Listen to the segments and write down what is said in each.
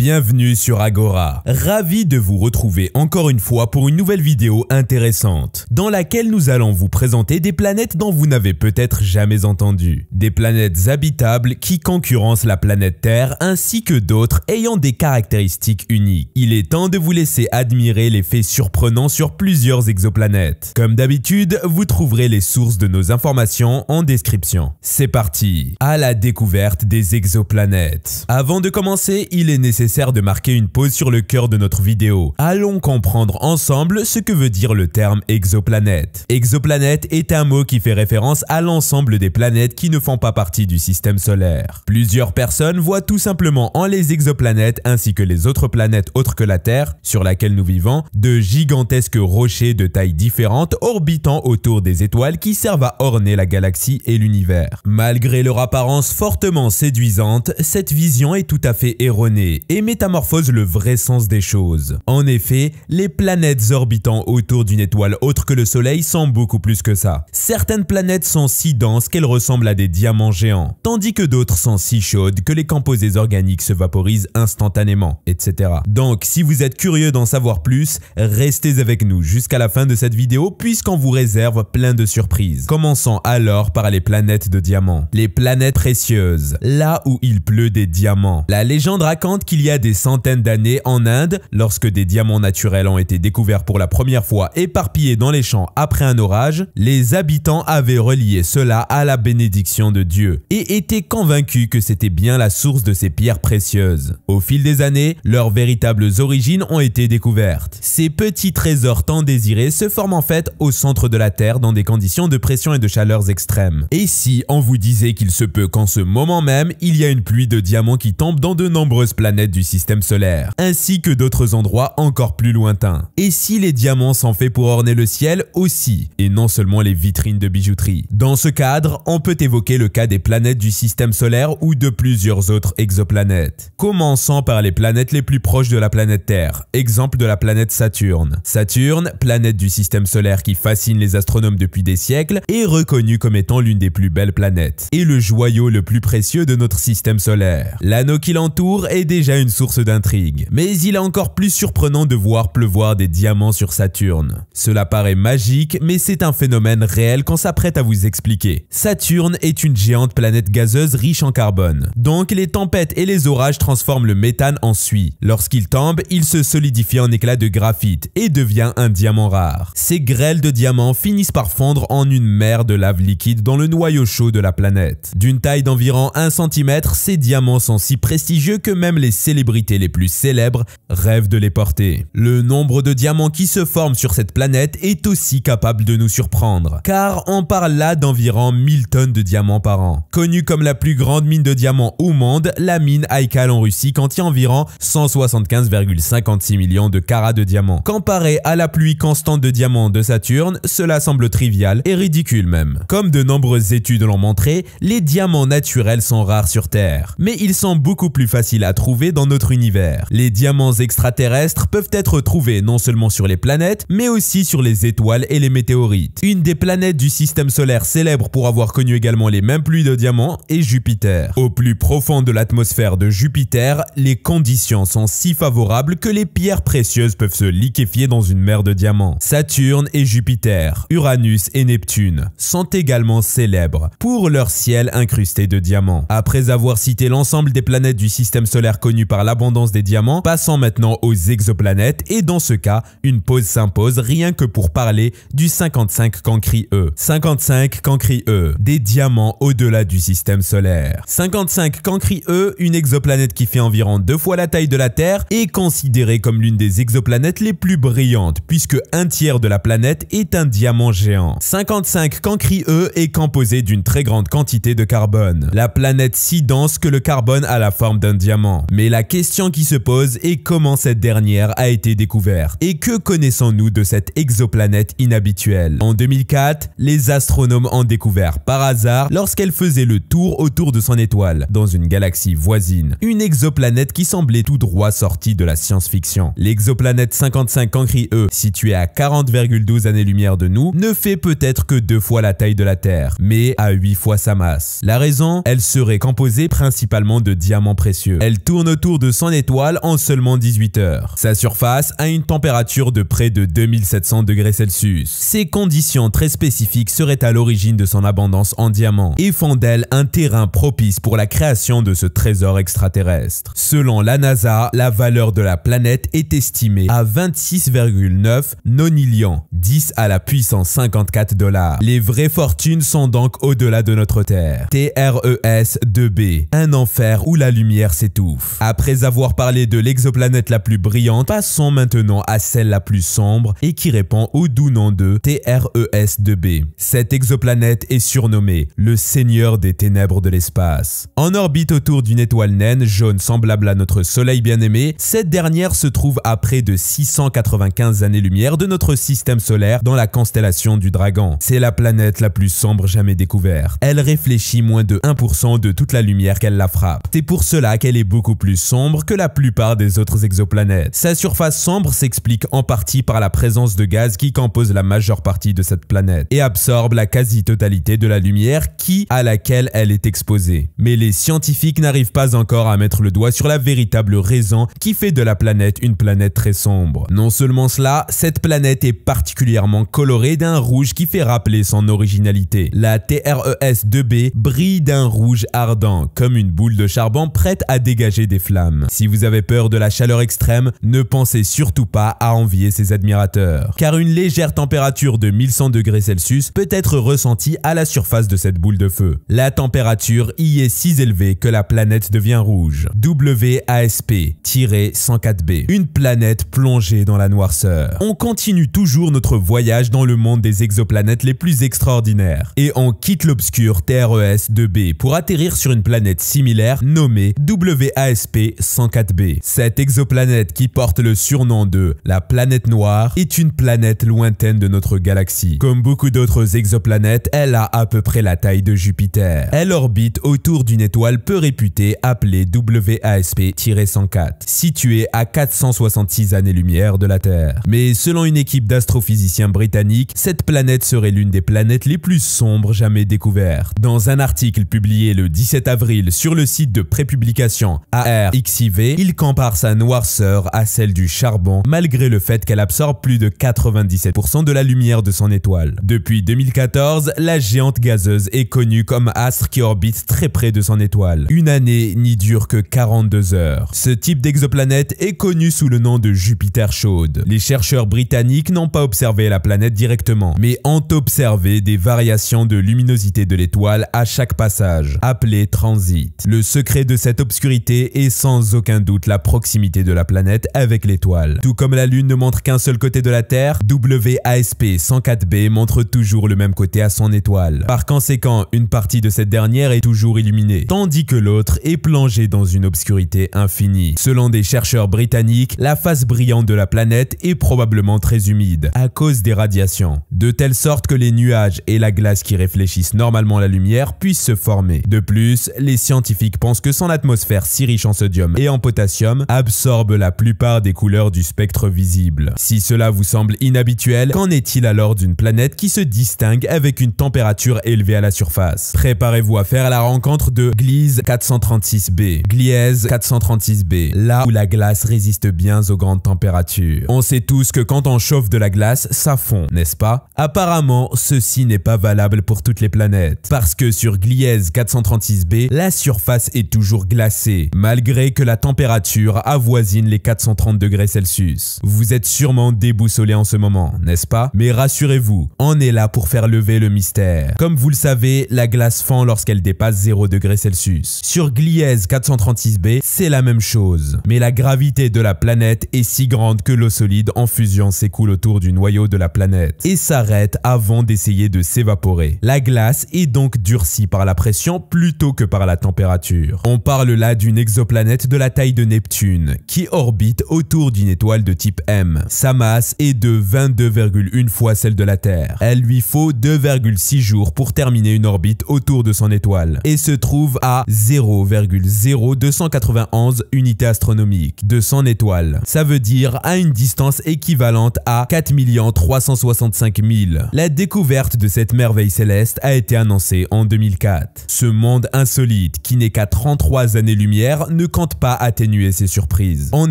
bienvenue sur Agora. Ravi de vous retrouver encore une fois pour une nouvelle vidéo intéressante, dans laquelle nous allons vous présenter des planètes dont vous n'avez peut-être jamais entendu. Des planètes habitables qui concurrencent la planète Terre ainsi que d'autres ayant des caractéristiques uniques. Il est temps de vous laisser admirer les faits surprenants sur plusieurs exoplanètes. Comme d'habitude, vous trouverez les sources de nos informations en description. C'est parti, à la découverte des exoplanètes. Avant de commencer, il est nécessaire sert de marquer une pause sur le cœur de notre vidéo. Allons comprendre ensemble ce que veut dire le terme exoplanète. Exoplanète est un mot qui fait référence à l'ensemble des planètes qui ne font pas partie du système solaire. Plusieurs personnes voient tout simplement en les exoplanètes ainsi que les autres planètes autres que la Terre, sur laquelle nous vivons, de gigantesques rochers de tailles différentes orbitant autour des étoiles qui servent à orner la galaxie et l'univers. Malgré leur apparence fortement séduisante, cette vision est tout à fait erronée et métamorphose le vrai sens des choses. En effet, les planètes orbitant autour d'une étoile autre que le Soleil sont beaucoup plus que ça. Certaines planètes sont si denses qu'elles ressemblent à des diamants géants, tandis que d'autres sont si chaudes que les composés organiques se vaporisent instantanément, etc. Donc si vous êtes curieux d'en savoir plus, restez avec nous jusqu'à la fin de cette vidéo puisqu'on vous réserve plein de surprises. Commençons alors par les planètes de diamants. Les planètes précieuses, là où il pleut des diamants. La légende raconte qu'il y a y a des centaines d'années en Inde, lorsque des diamants naturels ont été découverts pour la première fois éparpillés dans les champs après un orage, les habitants avaient relié cela à la bénédiction de Dieu et étaient convaincus que c'était bien la source de ces pierres précieuses. Au fil des années, leurs véritables origines ont été découvertes. Ces petits trésors tant désirés se forment en fait au centre de la Terre dans des conditions de pression et de chaleurs extrêmes. Et si on vous disait qu'il se peut qu'en ce moment même, il y a une pluie de diamants qui tombe dans de nombreuses planètes du système solaire, ainsi que d'autres endroits encore plus lointains. Et si les diamants sont faits pour orner le ciel aussi, et non seulement les vitrines de bijouterie. Dans ce cadre, on peut évoquer le cas des planètes du système solaire ou de plusieurs autres exoplanètes. Commençons par les planètes les plus proches de la planète Terre, exemple de la planète Saturne. Saturne, planète du système solaire qui fascine les astronomes depuis des siècles, est reconnue comme étant l'une des plus belles planètes, et le joyau le plus précieux de notre système solaire. L'anneau qui l'entoure est déjà une source d'intrigue. Mais il est encore plus surprenant de voir pleuvoir des diamants sur Saturne. Cela paraît magique, mais c'est un phénomène réel qu'on s'apprête à vous expliquer. Saturne est une géante planète gazeuse riche en carbone. Donc les tempêtes et les orages transforment le méthane en suie. Lorsqu'il tombe, il se solidifie en éclats de graphite et devient un diamant rare. Ces grêles de diamants finissent par fondre en une mer de lave liquide dans le noyau chaud de la planète. D'une taille d'environ 1 cm, ces diamants sont si prestigieux que même les célébrités les plus célèbres rêvent de les porter. Le nombre de diamants qui se forment sur cette planète est aussi capable de nous surprendre, car on parle là d'environ 1000 tonnes de diamants par an. Connue comme la plus grande mine de diamants au monde, la mine Haïkal en Russie contient environ 175,56 millions de carats de diamants. Comparé à la pluie constante de diamants de Saturne, cela semble trivial et ridicule même. Comme de nombreuses études l'ont montré, les diamants naturels sont rares sur Terre, mais ils sont beaucoup plus faciles à trouver dans dans notre univers. Les diamants extraterrestres peuvent être trouvés non seulement sur les planètes, mais aussi sur les étoiles et les météorites. Une des planètes du système solaire célèbre pour avoir connu également les mêmes pluies de diamants est Jupiter. Au plus profond de l'atmosphère de Jupiter, les conditions sont si favorables que les pierres précieuses peuvent se liquéfier dans une mer de diamants. Saturne et Jupiter, Uranus et Neptune sont également célèbres pour leur ciel incrusté de diamants. Après avoir cité l'ensemble des planètes du système solaire connues l'abondance des diamants, passons maintenant aux exoplanètes et dans ce cas, une pause s'impose rien que pour parler du 55 Cancri E. 55 Cancri E, des diamants au-delà du système solaire. 55 Cancri E, une exoplanète qui fait environ deux fois la taille de la Terre, est considérée comme l'une des exoplanètes les plus brillantes puisque un tiers de la planète est un diamant géant. 55 Cancri E est composé d'une très grande quantité de carbone. La planète si dense que le carbone a la forme d'un diamant. Mais la la question qui se pose est comment cette dernière a été découverte et que connaissons-nous de cette exoplanète inhabituelle. En 2004, les astronomes ont découvert par hasard lorsqu'elle faisait le tour autour de son étoile dans une galaxie voisine, une exoplanète qui semblait tout droit sortie de la science-fiction. L'exoplanète 55 Cancri E, située à 40,12 années-lumière de nous, ne fait peut-être que deux fois la taille de la Terre, mais à huit fois sa masse. La raison, elle serait composée principalement de diamants précieux. Elle tourne de 100 étoile en seulement 18 heures. Sa surface a une température de près de 2700 degrés Celsius. Ces conditions très spécifiques seraient à l'origine de son abondance en diamant et font d'elle un terrain propice pour la création de ce trésor extraterrestre. Selon la NASA, la valeur de la planète est estimée à 26,9 nonillions, 10 à la puissance 54 dollars. Les vraies fortunes sont donc au-delà de notre Terre. TRES 2B, un enfer où la lumière s'étouffe. Après avoir parlé de l'exoplanète la plus brillante, passons maintenant à celle la plus sombre et qui répond au doux nom de TRES-2b. Cette exoplanète est surnommée le Seigneur des ténèbres de l'espace. En orbite autour d'une étoile naine jaune semblable à notre Soleil bien-aimé, cette dernière se trouve à près de 695 années-lumière de notre système solaire dans la constellation du Dragon. C'est la planète la plus sombre jamais découverte. Elle réfléchit moins de 1% de toute la lumière qu'elle la frappe. C'est pour cela qu'elle est beaucoup plus sombre que la plupart des autres exoplanètes. Sa surface sombre s'explique en partie par la présence de gaz qui compose la majeure partie de cette planète et absorbe la quasi-totalité de la lumière qui à laquelle elle est exposée. Mais les scientifiques n'arrivent pas encore à mettre le doigt sur la véritable raison qui fait de la planète une planète très sombre. Non seulement cela, cette planète est particulièrement colorée d'un rouge qui fait rappeler son originalité. La TRES 2B brille d'un rouge ardent, comme une boule de charbon prête à dégager des flammes. Si vous avez peur de la chaleur extrême, ne pensez surtout pas à envier ses admirateurs, car une légère température de 1100 degrés Celsius peut être ressentie à la surface de cette boule de feu. La température y est si élevée que la planète devient rouge. WASP-104b, une planète plongée dans la noirceur. On continue toujours notre voyage dans le monde des exoplanètes les plus extraordinaires, et on quitte l'obscur TRES-2b pour atterrir sur une planète similaire nommée WASP 104 b Cette exoplanète qui porte le surnom de la planète noire est une planète lointaine de notre galaxie. Comme beaucoup d'autres exoplanètes, elle a à peu près la taille de Jupiter. Elle orbite autour d'une étoile peu réputée appelée WASP-104, située à 466 années-lumière de la Terre. Mais selon une équipe d'astrophysiciens britanniques, cette planète serait l'une des planètes les plus sombres jamais découvertes. Dans un article publié le 17 avril sur le site de prépublication AR XIV, il compare sa noirceur à celle du charbon, malgré le fait qu'elle absorbe plus de 97% de la lumière de son étoile. Depuis 2014, la géante gazeuse est connue comme astre qui orbite très près de son étoile. Une année n'y dure que 42 heures. Ce type d'exoplanète est connu sous le nom de Jupiter chaude. Les chercheurs britanniques n'ont pas observé la planète directement, mais ont observé des variations de luminosité de l'étoile à chaque passage, appelé transit. Le secret de cette obscurité est sans aucun doute la proximité de la planète avec l'étoile. Tout comme la Lune ne montre qu'un seul côté de la Terre, WASP 104b montre toujours le même côté à son étoile. Par conséquent, une partie de cette dernière est toujours illuminée, tandis que l'autre est plongée dans une obscurité infinie. Selon des chercheurs britanniques, la face brillante de la planète est probablement très humide à cause des radiations, de telle sorte que les nuages et la glace qui réfléchissent normalement la lumière puissent se former. De plus, les scientifiques pensent que son atmosphère si riche en ce et en potassium absorbent la plupart des couleurs du spectre visible. Si cela vous semble inhabituel, qu'en est-il alors d'une planète qui se distingue avec une température élevée à la surface Préparez-vous à faire la rencontre de Gliese 436b. Gliese 436b, là où la glace résiste bien aux grandes températures. On sait tous que quand on chauffe de la glace, ça fond, n'est-ce pas Apparemment, ceci n'est pas valable pour toutes les planètes. Parce que sur Gliese 436b, la surface est toujours glacée, malgré que la température avoisine les 430 degrés Celsius. Vous êtes sûrement déboussolé en ce moment, n'est-ce pas Mais rassurez-vous, on est là pour faire lever le mystère. Comme vous le savez, la glace fend lorsqu'elle dépasse 0 degrés Celsius. Sur Gliese 436b, c'est la même chose. Mais la gravité de la planète est si grande que l'eau solide en fusion s'écoule autour du noyau de la planète et s'arrête avant d'essayer de s'évaporer. La glace est donc durcie par la pression plutôt que par la température. On parle là d'une exoplanète de la taille de Neptune, qui orbite autour d'une étoile de type M. Sa masse est de 22,1 fois celle de la Terre. Elle lui faut 2,6 jours pour terminer une orbite autour de son étoile, et se trouve à 0,0291 unités astronomiques de son étoile. Ça veut dire à une distance équivalente à 4 365 000. La découverte de cette merveille céleste a été annoncée en 2004. Ce monde insolite, qui n'est qu'à 33 années-lumière, ne pas atténuer ces surprises. En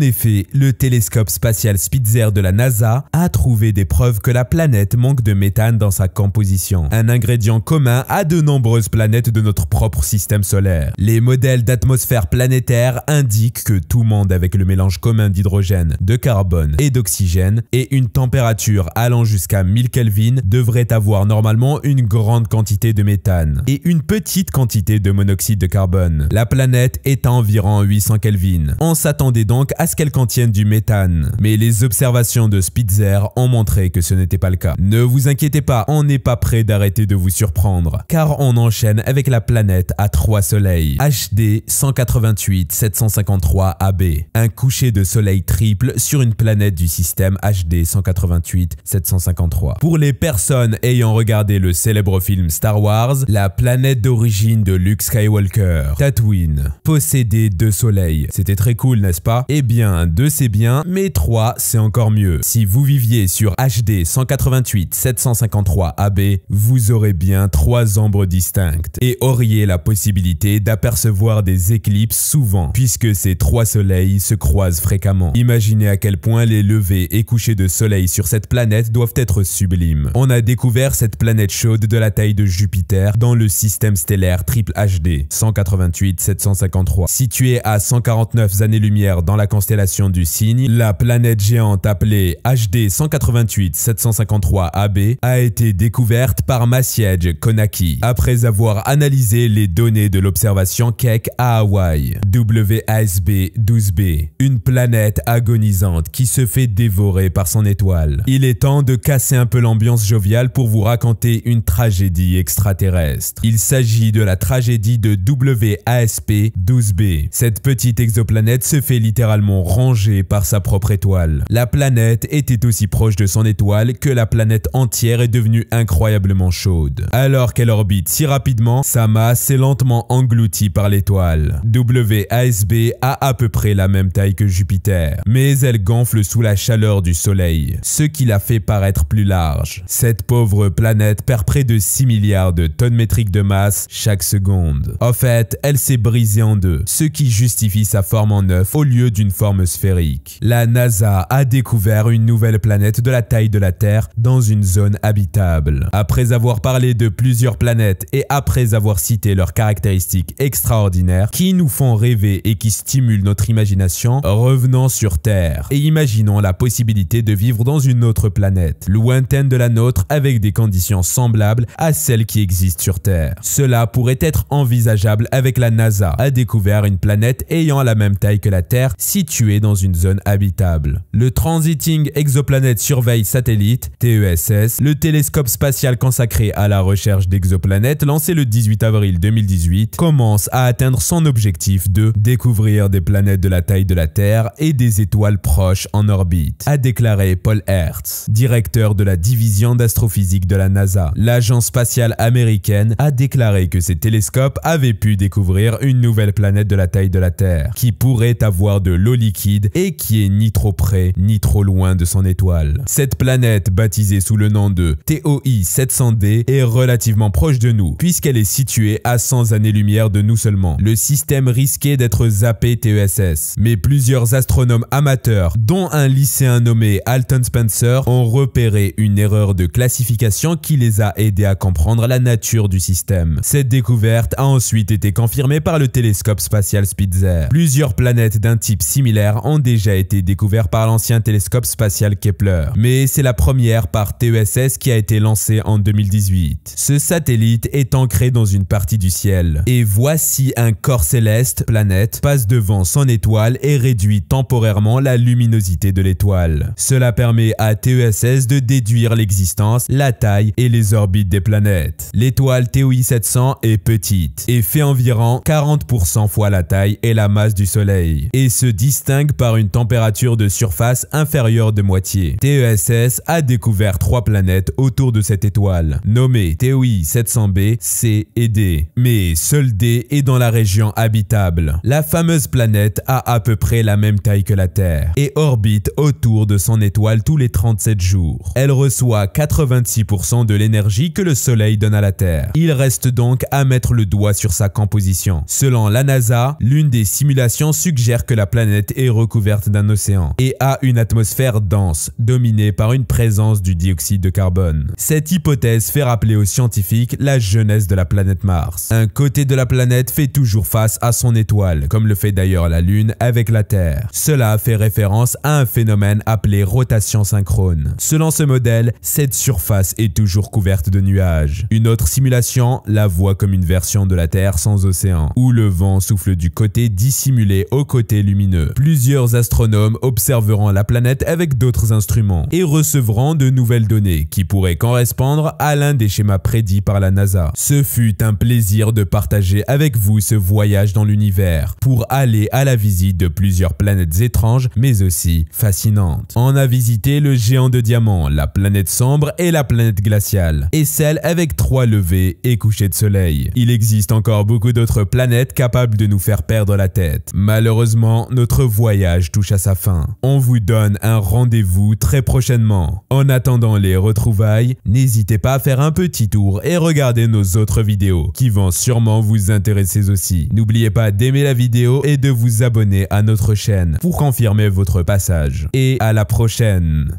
effet, le télescope spatial Spitzer de la NASA a trouvé des preuves que la planète manque de méthane dans sa composition, un ingrédient commun à de nombreuses planètes de notre propre système solaire. Les modèles d'atmosphère planétaire indiquent que tout monde avec le mélange commun d'hydrogène, de carbone et d'oxygène et une température allant jusqu'à 1000 Kelvin devrait avoir normalement une grande quantité de méthane et une petite quantité de monoxyde de carbone. La planète est à environ 8 Kelvin. On s'attendait donc à ce qu'elle contienne du méthane, mais les observations de Spitzer ont montré que ce n'était pas le cas. Ne vous inquiétez pas, on n'est pas prêt d'arrêter de vous surprendre, car on enchaîne avec la planète à trois soleils, HD 188 753 AB, un coucher de soleil triple sur une planète du système HD 188 753. Pour les personnes ayant regardé le célèbre film Star Wars, la planète d'origine de Luke Skywalker, Tatooine, possédait de soleil. C'était très cool, n'est-ce pas Eh bien, 2 c'est bien, mais 3 c'est encore mieux. Si vous viviez sur HD 188 753 AB, vous aurez bien 3 ombres distinctes et auriez la possibilité d'apercevoir des éclipses souvent, puisque ces trois soleils se croisent fréquemment. Imaginez à quel point les levées et couchers de soleil sur cette planète doivent être sublimes. On a découvert cette planète chaude de la taille de Jupiter dans le système stellaire triple HD 188 753, à à 149 années-lumière dans la constellation du Cygne, la planète géante appelée HD 188-753 AB a été découverte par Masiej Konaki après avoir analysé les données de l'observation Keck à Hawaï, WASB 12b, une planète agonisante qui se fait dévorer par son étoile. Il est temps de casser un peu l'ambiance joviale pour vous raconter une tragédie extraterrestre. Il s'agit de la tragédie de WASP 12b. Cette petite exoplanète se fait littéralement ranger par sa propre étoile. La planète était aussi proche de son étoile que la planète entière est devenue incroyablement chaude. Alors qu'elle orbite si rapidement, sa masse est lentement engloutie par l'étoile. WASB a à peu près la même taille que Jupiter, mais elle gonfle sous la chaleur du Soleil, ce qui la fait paraître plus large. Cette pauvre planète perd près de 6 milliards de tonnes métriques de masse chaque seconde. En fait, elle s'est brisée en deux, ce qui justifie sa forme en œuf au lieu d'une forme sphérique. La NASA a découvert une nouvelle planète de la taille de la Terre dans une zone habitable. Après avoir parlé de plusieurs planètes et après avoir cité leurs caractéristiques extraordinaires qui nous font rêver et qui stimulent notre imagination, revenons sur Terre et imaginons la possibilité de vivre dans une autre planète, lointaine de la nôtre avec des conditions semblables à celles qui existent sur Terre. Cela pourrait être envisageable avec la NASA, a découvert une planète ayant la même taille que la Terre située dans une zone habitable. Le Transiting Exoplanet Survey Satellite, TESS, le télescope spatial consacré à la recherche d'exoplanètes lancé le 18 avril 2018, commence à atteindre son objectif de découvrir des planètes de la taille de la Terre et des étoiles proches en orbite, a déclaré Paul Hertz, directeur de la division d'astrophysique de la NASA. L'agence spatiale américaine a déclaré que ces télescopes avaient pu découvrir une nouvelle planète de la taille de la Terre, qui pourrait avoir de l'eau liquide et qui est ni trop près ni trop loin de son étoile. Cette planète, baptisée sous le nom de TOI 700D, est relativement proche de nous, puisqu'elle est située à 100 années-lumière de nous seulement. Le système risquait d'être zappé TESS, mais plusieurs astronomes amateurs, dont un lycéen nommé Alton Spencer, ont repéré une erreur de classification qui les a aidés à comprendre la nature du système. Cette découverte a ensuite été confirmée par le télescope spatial Spitzer Plusieurs planètes d'un type similaire ont déjà été découvertes par l'ancien télescope spatial Kepler, mais c'est la première par TESS qui a été lancée en 2018. Ce satellite est ancré dans une partie du ciel, et voici un corps céleste, planète, passe devant son étoile et réduit temporairement la luminosité de l'étoile. Cela permet à TESS de déduire l'existence, la taille et les orbites des planètes. L'étoile TOI 700 est petite et fait environ 40% fois la taille et la masse du Soleil, et se distingue par une température de surface inférieure de moitié. TESS a découvert trois planètes autour de cette étoile, nommées e TOI 700b, C et D. Mais seule D est dans la région habitable. La fameuse planète a à peu près la même taille que la Terre, et orbite autour de son étoile tous les 37 jours. Elle reçoit 86% de l'énergie que le Soleil donne à la Terre. Il reste donc à mettre le doigt sur sa composition. Selon la NASA, l'une des simulations suggèrent que la planète est recouverte d'un océan et a une atmosphère dense, dominée par une présence du dioxyde de carbone. Cette hypothèse fait rappeler aux scientifiques la jeunesse de la planète Mars. Un côté de la planète fait toujours face à son étoile, comme le fait d'ailleurs la Lune avec la Terre. Cela fait référence à un phénomène appelé rotation synchrone. Selon ce modèle, cette surface est toujours couverte de nuages. Une autre simulation la voit comme une version de la Terre sans océan, où le vent souffle du côté Dissimulé dissimulés aux côtés lumineux. Plusieurs astronomes observeront la planète avec d'autres instruments et recevront de nouvelles données qui pourraient correspondre à l'un des schémas prédits par la NASA. Ce fut un plaisir de partager avec vous ce voyage dans l'univers pour aller à la visite de plusieurs planètes étranges mais aussi fascinantes. On a visité le géant de diamant, la planète sombre et la planète glaciale et celle avec trois levées et couchers de soleil. Il existe encore beaucoup d'autres planètes capables de nous faire perdre la tête. Malheureusement, notre voyage touche à sa fin. On vous donne un rendez-vous très prochainement. En attendant les retrouvailles, n'hésitez pas à faire un petit tour et regarder nos autres vidéos qui vont sûrement vous intéresser aussi. N'oubliez pas d'aimer la vidéo et de vous abonner à notre chaîne pour confirmer votre passage. Et à la prochaine